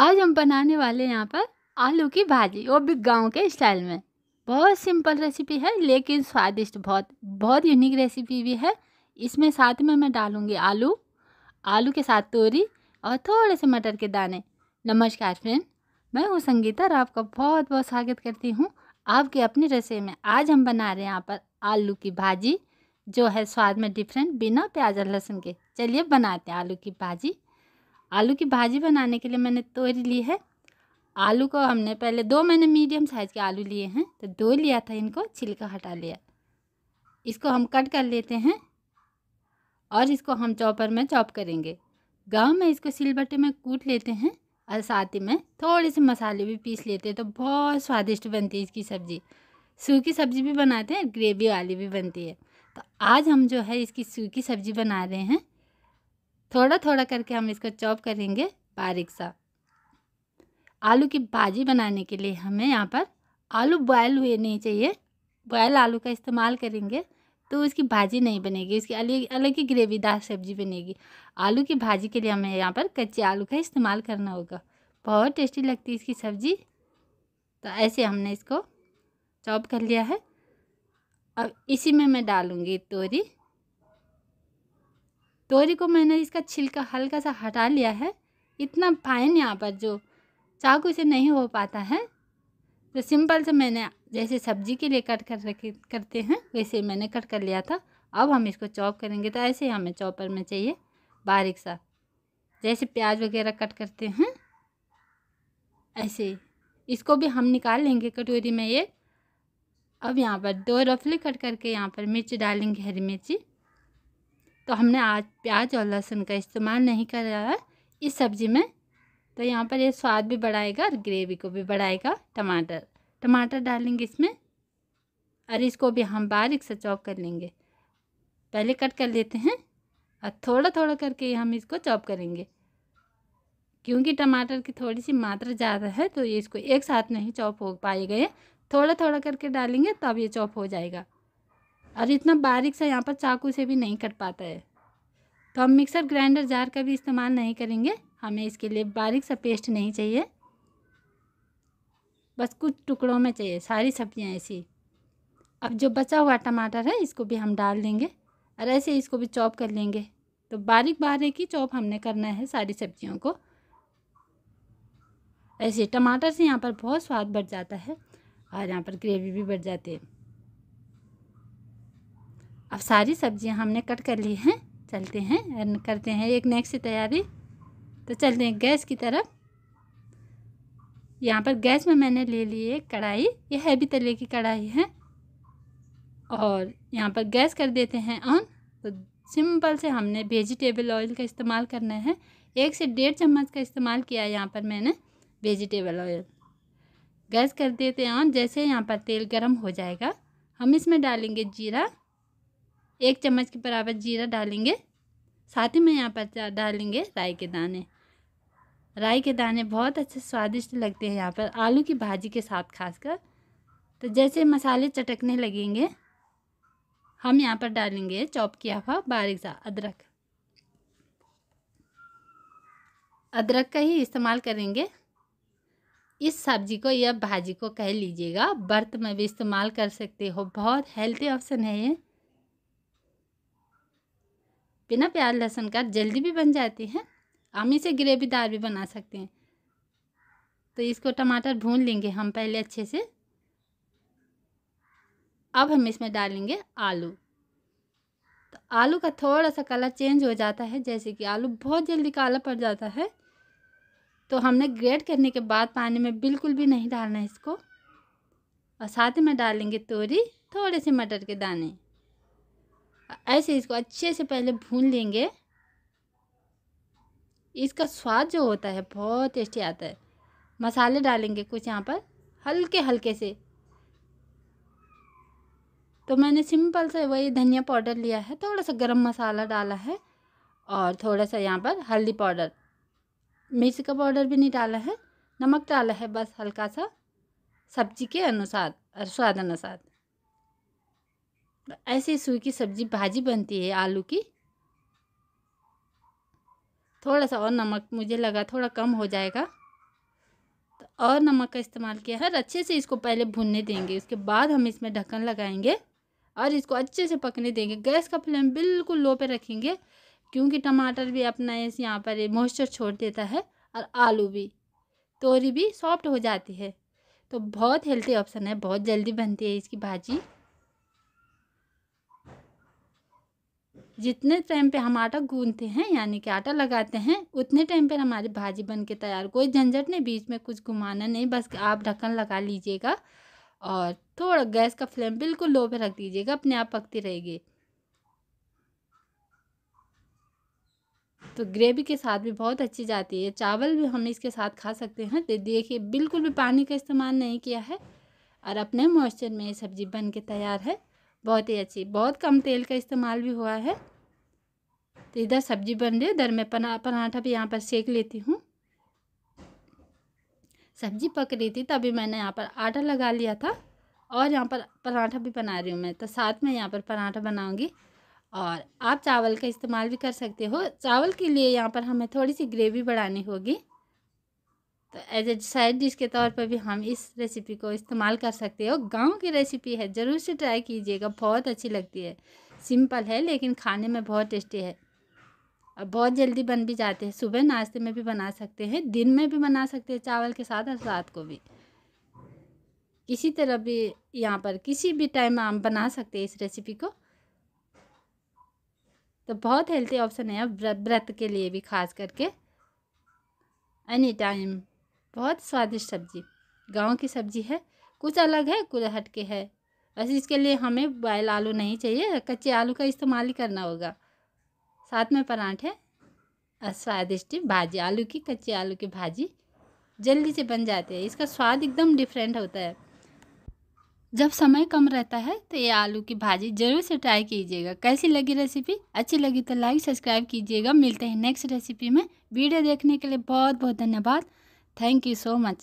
आज हम बनाने वाले यहाँ पर आलू की भाजी वो भी गांव के स्टाइल में बहुत सिंपल रेसिपी है लेकिन स्वादिष्ट बहुत बहुत यूनिक रेसिपी भी है इसमें साथ में मैं डालूँगी आलू आलू के साथ तोरी और थोड़े से मटर के दाने नमस्कार फ्रेंड मैं हूँ संगीता और आपका बहुत बहुत स्वागत करती हूँ आपके अपनी रसोई में आज हम बना रहे हैं यहाँ पर आलू की भाजी जो है स्वाद में डिफरेंट बिना प्याज और लहसुन के चलिए बनाते हैं आलू की भाजी आलू की भाजी बनाने के लिए मैंने तोरी ली है आलू को हमने पहले दो मैंने मीडियम साइज़ के आलू लिए हैं तो दो लिया था इनको छिलका हटा लिया इसको हम कट कर लेते हैं और इसको हम चॉपर में चॉप करेंगे गाँव में इसको सिलबट्टे में कूट लेते हैं और साथ ही में थोड़े से मसाले भी पीस लेते हैं तो बहुत स्वादिष्ट बनती है इसकी सब्ज़ी सूखी सब्ज़ी भी बनाते हैं ग्रेवी वाली भी बनती है तो आज हम जो है इसकी सूखी सब्ज़ी बना रहे हैं थोड़ा थोड़ा करके हम इसको चॉप करेंगे बारीक सा आलू की भाजी बनाने के लिए हमें यहाँ पर आलू बॉयल हुए नहीं चाहिए बॉयल आलू का इस्तेमाल करेंगे तो उसकी भाजी नहीं बनेगी उसकी अलग अलग ही ग्रेवीदार सब्जी बनेगी आलू की भाजी के लिए हमें यहाँ पर कच्चे आलू का इस्तेमाल करना होगा बहुत टेस्टी लगती है इसकी सब्ज़ी तो ऐसे हमने इसको चॉप कर लिया है अब इसी में मैं डालूँगी तोरी तोरी को मैंने इसका छिलका हल्का सा हटा लिया है इतना फाइन यहाँ पर जो चाकू से नहीं हो पाता है तो सिंपल से मैंने जैसे सब्जी के लिए कट कर रखे करते हैं वैसे मैंने कट कर लिया था अब हम इसको चॉप करेंगे तो ऐसे ही हमें चॉपर में चाहिए बारीक सा जैसे प्याज वगैरह कट करते हैं ऐसे ही इसको भी हम निकाल लेंगे कटोरी में ये अब यहाँ पर दो रफली कट करके यहाँ पर मिर्च डालेंगे हरी मिर्ची तो हमने आज प्याज और लहसुन का इस्तेमाल नहीं करा है इस सब्ज़ी में तो यहाँ पर ये स्वाद भी बढ़ाएगा और ग्रेवी को भी बढ़ाएगा टमाटर टमाटर डालेंगे इसमें और इसको भी हम बारीक से चॉप कर लेंगे पहले कट कर लेते हैं और थोड़ा थोड़ा करके हम इसको चॉप करेंगे क्योंकि टमाटर की थोड़ी सी मात्रा ज़्यादा है तो ये इसको एक साथ नहीं चॉप हो पाएगा ये थोड़ा थोड़ा करके डालेंगे तब ये चॉप हो जाएगा और इतना बारीक सा यहाँ पर चाकू से भी नहीं कट पाता है तो हम मिक्सर ग्राइंडर जार का भी इस्तेमाल नहीं करेंगे हमें इसके लिए बारीक सा पेस्ट नहीं चाहिए बस कुछ टुकड़ों में चाहिए सारी सब्जियाँ ऐसी अब जो बचा हुआ टमाटर है इसको भी हम डाल देंगे और ऐसे इसको भी चॉप कर लेंगे तो बारीक बारीक ही चॉप हमने करना है सारी सब्जियों को ऐसे टमाटर से यहाँ पर बहुत स्वाद बढ़ जाता है और यहाँ पर ग्रेवी भी बढ़ जाती है अब सारी सब्जियां हमने कट कर ली हैं चलते हैं करते हैं एक नेक्स्ट तैयारी तो चलते हैं गैस की तरफ यहाँ पर गैस में मैंने ले ली है कढ़ाई ये हैवी तले की कढ़ाई है और यहाँ पर गैस कर देते हैं ऑन तो सिंपल से हमने वेजिटेबल ऑयल का इस्तेमाल करना है एक से डेढ़ चम्मच का इस्तेमाल किया यहाँ पर मैंने वेजिटेबल ऑयल गैस कर देते हैं ऑन जैसे यहाँ पर तेल गर्म हो जाएगा हम इसमें डालेंगे जीरा एक चम्मच के बराबर जीरा डालेंगे साथ ही में यहाँ पर डालेंगे राई के दाने राई के दाने बहुत अच्छे स्वादिष्ट लगते हैं यहाँ पर आलू की भाजी के साथ खासकर तो जैसे मसाले चटकने लगेंगे हम यहाँ पर डालेंगे चॉप किया हुआ बारीक सा अदरक अदरक का ही इस्तेमाल करेंगे इस सब्जी को या भाजी को कह लीजिएगा बर्त में भी इस्तेमाल कर सकते हो बहुत हेल्थी ऑप्शन है ये बिना प्याज लहसुन का जल्दी भी बन जाती है हम इसे ग्रेवीदार भी बना सकते हैं तो इसको टमाटर भून लेंगे हम पहले अच्छे से अब हम इसमें डालेंगे आलू तो आलू का थोड़ा सा कलर चेंज हो जाता है जैसे कि आलू बहुत जल्दी काला पड़ जाता है तो हमने ग्रेट करने के बाद पानी में बिल्कुल भी नहीं डालना है इसको और साथ में डालेंगे तोरी थोड़े से मटर के दाने ऐसे इसको अच्छे से पहले भून लेंगे इसका स्वाद जो होता है बहुत टेस्टी आता है मसाले डालेंगे कुछ यहाँ पर हल्के हल्के से तो मैंने सिंपल से वही धनिया पाउडर लिया है थोड़ा सा गरम मसाला डाला है और थोड़ा सा यहाँ पर हल्दी पाउडर मिर्च का पाउडर भी नहीं डाला है नमक डाला है बस हल्का सा सब्जी के अनुसार स्वाद अनुसार ऐसे सुई की सब्जी भाजी बनती है आलू की थोड़ा सा और नमक मुझे लगा थोड़ा कम हो जाएगा तो और नमक का इस्तेमाल किया है अच्छे से इसको पहले भुनने देंगे उसके बाद हम इसमें ढक्कन लगाएंगे और इसको अच्छे से पकने देंगे गैस का फ्लेम बिल्कुल लो पे रखेंगे क्योंकि टमाटर भी अपना इस यहाँ पर मॉइस्चर छोड़ देता है और आलू भी तोरी भी सॉफ्ट हो जाती है तो बहुत हेल्थी ऑप्शन है बहुत जल्दी बनती है इसकी भाजी जितने टाइम पे हम आटा गूंदते हैं यानी कि आटा लगाते हैं उतने टाइम पर हमारी भाजी बन के तैयार कोई झंझट नहीं बीच में कुछ घुमाना नहीं बस आप ढक्कन लगा लीजिएगा और थोड़ा गैस का फ्लेम बिल्कुल लो पे रख दीजिएगा अपने आप पकती रहेगी तो ग्रेवी के साथ भी बहुत अच्छी जाती है चावल भी हम इसके साथ खा सकते हैं तो देखिए बिल्कुल भी पानी का इस्तेमाल नहीं किया है और अपने मॉइस्चर में ये सब्ज़ी बन के तैयार है बहुत ही अच्छी बहुत कम तेल का इस्तेमाल भी हुआ है तो इधर सब्जी बन रही है इधर मैं पना पराठा भी यहाँ पर सेक लेती हूँ सब्जी पक रही थी तभी मैंने यहाँ पर आटा लगा लिया था और यहाँ पर पराठा भी बना रही हूँ मैं तो साथ में यहाँ पर पराठा बनाऊँगी और आप चावल का इस्तेमाल भी कर सकते हो चावल के लिए यहाँ पर हमें थोड़ी सी ग्रेवी बढ़ानी होगी तो एज ए साइड डिश के तौर पर भी हम इस रेसिपी को इस्तेमाल कर सकते हो गांव की रेसिपी है ज़रूर से ट्राई कीजिएगा बहुत अच्छी लगती है सिंपल है लेकिन खाने में बहुत टेस्टी है और बहुत जल्दी बन भी जाते हैं सुबह नाश्ते में भी बना सकते हैं दिन में भी बना सकते हैं चावल के साथ और रात को भी किसी तरह भी यहाँ पर किसी भी टाइम हम बना सकते हैं इस रेसिपी को तो बहुत हेल्थी ऑप्शन है व्रत के लिए भी खास करके एनी टाइम बहुत स्वादिष्ट सब्जी गांव की सब्जी है कुछ अलग है कुछ हटके है बस इसके लिए हमें बॉयल आलू नहीं चाहिए कच्चे आलू का इस्तेमाल ही करना होगा साथ में पराठे स्वादिष्ट भाजी आलू की कच्चे आलू की भाजी जल्दी से बन जाते हैं इसका स्वाद एकदम डिफरेंट होता है जब समय कम रहता है तो ये आलू की भाजी ज़रूर से ट्राई कीजिएगा कैसी लगी रेसिपी अच्छी लगी तो लाइक सब्सक्राइब कीजिएगा मिलते हैं नेक्स्ट रेसिपी में वीडियो देखने के लिए बहुत बहुत धन्यवाद Thank you so much.